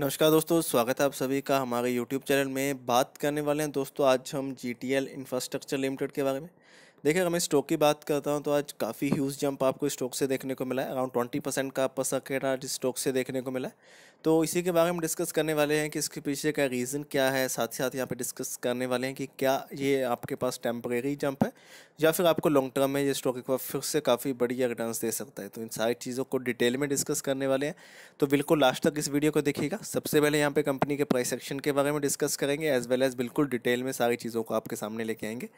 नमस्कार दोस्तों स्वागत है आप सभी का हमारे YouTube चैनल में बात करने वाले हैं दोस्तों आज हम G T L infrastructure limited के बारे में देखिए अगर मैं स्टॉक की बात करता हूँ तो आज काफ़ी ह्यूज जंप आपको स्टॉक से देखने को मिला है अराउंड ट्वेंटी परसेंट का अपर सर्किट आज स्टॉक से देखने को मिला है तो इसी के बारे में डिस्कस करने वाले हैं कि इसके पीछे का रीज़न क्या है साथ ही साथ यहाँ पे डिस्कस करने वाले हैं कि क्या ये आपके पास टेम्परेरी जंप है या फिर आपको लॉन्ग टर्म में ये स्टॉक एक बार फिर से काफ़ी बढ़िया रिटर्न दे सकता है तो इन सारी चीज़ों को डिटेल में डिस्कस करने वाले हैं तो बिल्कुल लास्ट तक इस वीडियो को देखिएगा सबसे पहले यहाँ पर कंपनी के प्राइस एक्शन के बारे में डिस्कस करेंगे एज वेल एज़ बिल्कुल डिटेल में सारी चीज़ों को आपके सामने लेके आएंगे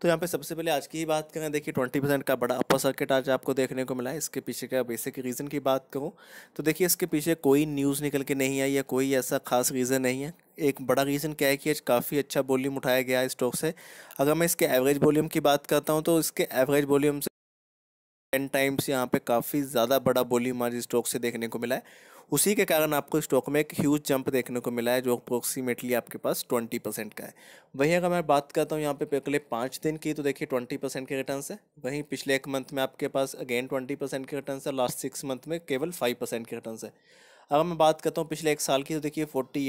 तो यहाँ पर सबसे पहले आज की बात करें देखिए ट्वेंटी परसेंट का बड़ा अपर सर्किट आज आपको देखने को मिला है इसके पीछे का बेसिक रीज़न की बात करूँ तो देखिए इसके पीछे कोई न्यूज़ निकल के नहीं आई या कोई ऐसा खास रीज़न नहीं है एक बड़ा रीज़न क्या है कि आज काफ़ी अच्छा वॉल्यूम उठाया गया है स्टॉक से अगर मैं इसके एवरेज वॉल्यूम की बात करता हूँ तो इसके एवरेज वॉल्यूम से टेन टाइम्स यहाँ पे काफ़ी ज़्यादा बड़ा बोली मार्ज स्टॉक से देखने को मिला है उसी के कारण आपको स्टॉक में एक ह्यूज जंप देखने को मिला है जो अप्रोक्सीमेटली आपके पास ट्वेंटी परसेंट का है वहीं अगर मैं बात करता हूँ यहाँ पे पिछले पाँच दिन की तो देखिए ट्वेंटी परसेंट के रिटर्न है वहीं पिछले एक मंथ में आपके पास अगेन ट्वेंटी परसेंट के रिटर्न है लास्ट सिक्स मंथ में केवल फाइव परसेंट के रिटर्न है अगर मैं बात करता हूँ पिछले एक साल की तो देखिए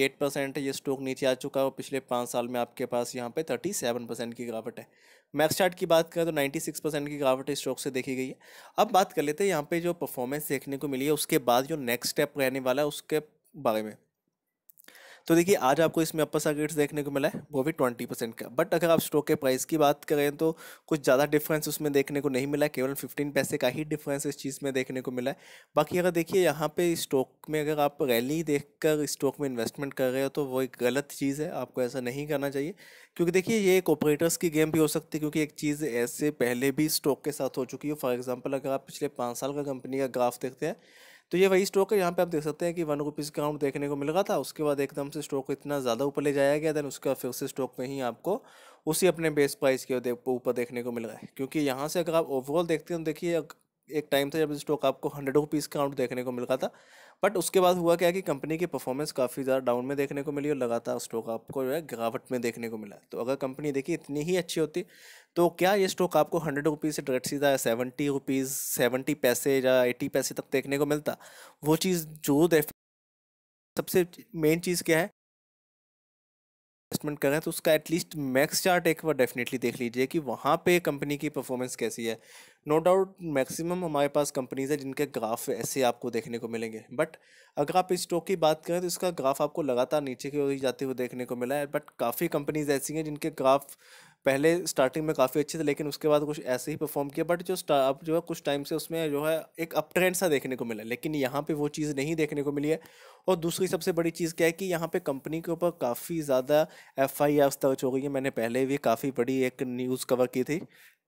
एट परसेंट ये स्टॉक नीचे आ चुका है और पिछले पाँच साल में आपके पास यहाँ पे सेवन परसेंट की गिरावट है मैक्स चार्ट की बात करें तो नाइन्टी सिक्स परसेंट की गिरावट इस स्टॉक से देखी गई है अब बात कर लेते हैं यहाँ पे जो परफॉर्मेंस देखने को मिली है उसके बाद जो नेक्स्ट स्टेप रहने वाला है उसके बारे में तो देखिए आज आपको इसमें अपर सर्किट्स देखने को मिला है वो भी ट्वेंटी परसेंट का बट अगर आप स्टॉक के प्राइस की बात करें तो कुछ ज़्यादा डिफरेंस उसमें देखने को नहीं मिला केवल फिफ्टीन पैसे का ही डिफरेंस इस चीज़ में देखने को मिला है बाकी अगर देखिए यहाँ पे स्टॉक में अगर आप रैली देख कर स्टॉक में इन्वेस्टमेंट कर रहे हो तो वो एक गलत चीज़ है आपको ऐसा नहीं करना चाहिए क्योंकि देखिए ये एक ऑपरेटर्स की गेम भी हो सकती है क्योंकि एक चीज़ ऐसे पहले भी स्टॉक के साथ हो चुकी है फॉर एग्जाम्पल अगर आप पिछले पाँच साल का कंपनी का ग्राफ देखते हैं तो ये वही स्टॉक है यहाँ पे आप देख सकते हैं कि वन रुपीज़ का अमाउंट देखने को मिल रहा था उसके बाद एकदम से स्टॉक इतना ज़्यादा ऊपर ले जाया गया देन उसका फिर से स्टॉक में ही आपको उसी अपने बेस प्राइस के ऊपर देखने को मिल रहा है क्योंकि यहाँ से अगर आप ओवरऑल देखते हैं तो देखिए एक टाइम था जब स्टॉक आपको हंड्रेड रुपीज़ का आउट देखने को मिल रहा था बट उसके बाद हुआ क्या कि कंपनी की परफॉर्मेंस काफ़ी ज़्यादा डाउन में देखने को मिली और लगातार स्टॉक आपको जो है गिरावट में देखने को मिला तो अगर कंपनी देखी इतनी ही अच्छी होती तो क्या ये स्टॉक आपको हंड्रेड रुपीज़ से डायरेक्ट सीधा सेवेंटी रुपीज़ सेवेंटी पैसे या एटी पैसे तक देखने को मिलता वो चीज़ जो सबसे मेन चीज़ क्या है इन्वेस्टमेंट कर रहे हैं तो उसका एटलीस्ट मैक्स चार्ट एक बार डेफिनेटली देख लीजिए कि वहाँ पे कंपनी की परफॉर्मेंस कैसी है नो डाउट मैक्सिमम हमारे पास कंपनीज है जिनके ग्राफ ऐसे आपको देखने को मिलेंगे बट अगर आप स्टॉक की बात करें तो इसका ग्राफ आपको लगातार नीचे की ओर जाते हुए देखने को मिला है बट काफ़ी कंपनीज ऐसी हैं जिनके ग्राफ पहले स्टार्टिंग में काफ़ी अच्छे थे लेकिन उसके बाद कुछ ऐसे ही परफॉर्म किया बट जो अब जो है कुछ टाइम से उसमें जो है एक अप ट्रेंड सा देखने को मिला लेकिन यहाँ पे वो चीज़ नहीं देखने को मिली है और दूसरी सबसे बड़ी चीज़ क्या है कि यहाँ पे कंपनी के ऊपर काफ़ी ज़्यादा एफ आई दर्ज हो गई है मैंने पहले भी काफ़ी बड़ी एक न्यूज़ कवर की थी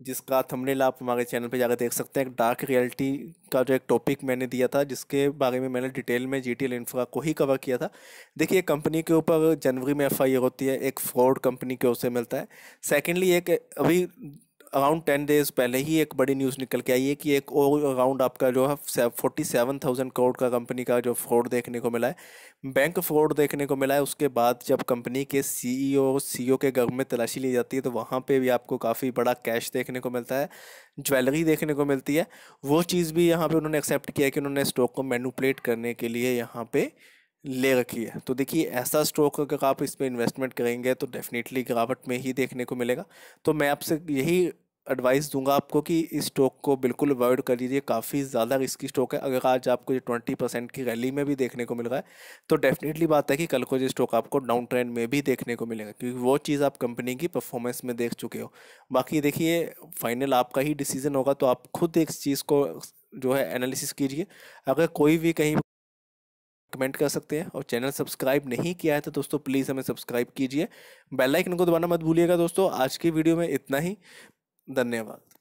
जिसका थंबनेल आप हमारे चैनल पे जाकर देख सकते हैं एक डार्क रियलिटी का जो एक टॉपिक मैंने दिया था जिसके बारे में मैंने डिटेल में जी टी इंफ्रा को ही कवर किया था देखिए कंपनी के ऊपर जनवरी में एफ होती है एक फ्रॉड कंपनी की ओर से मिलता है सेकेंडली एक अभी अराउंड टेन डेज पहले ही एक बड़ी न्यूज़ निकल के आई है कि एक और अराउंड आपका जो है फोर्टी सेवन थाउजेंड करोड़ का कंपनी का जो फ्रॉड देखने को मिला है बैंक फ्रॉड देखने को मिला है उसके बाद जब कंपनी के सीईओ सीईओ e e के घर में तलाशी ली जाती है तो वहाँ पे भी आपको काफ़ी बड़ा कैश देखने को मिलता है ज्वेलरी देखने को मिलती है वो चीज़ भी यहाँ पर उन्होंने एक्सेप्ट किया कि उन्होंने स्टॉक को मैनुपलेट करने के लिए यहाँ पर ले रखी है तो देखिए ऐसा स्टॉक अगर आप इस पर इन्वेस्टमेंट करेंगे तो डेफिनेटली गिरावट में ही देखने को मिलेगा तो मैं आपसे यही एडवाइस दूंगा आपको कि इस स्टॉक को बिल्कुल अवॉइड कर लीजिए काफ़ी ज़्यादा रिस्की स्टॉक है अगर आज आपको ये ट्वेंटी परसेंट की रैली में भी देखने को मिल रहा है तो डेफिनेटली बात है कि कल को ये स्टॉक आपको डाउन ट्रेंड में भी देखने को मिलेगा क्योंकि वो चीज़ आप कंपनी की परफॉर्मेंस में देख चुके हो बाकी देखिए फाइनल आपका ही डिसीजन होगा तो आप खुद इस चीज़ को जो है एनालिसिस कीजिए अगर कोई भी कहीं कमेंट कर सकते हैं और चैनल सब्सक्राइब नहीं किया है तो दोस्तों प्लीज़ हमें सब्सक्राइब कीजिए बेल आइकन को दबाना मत भूलिएगा दोस्तों आज की वीडियो में इतना ही धन्यवाद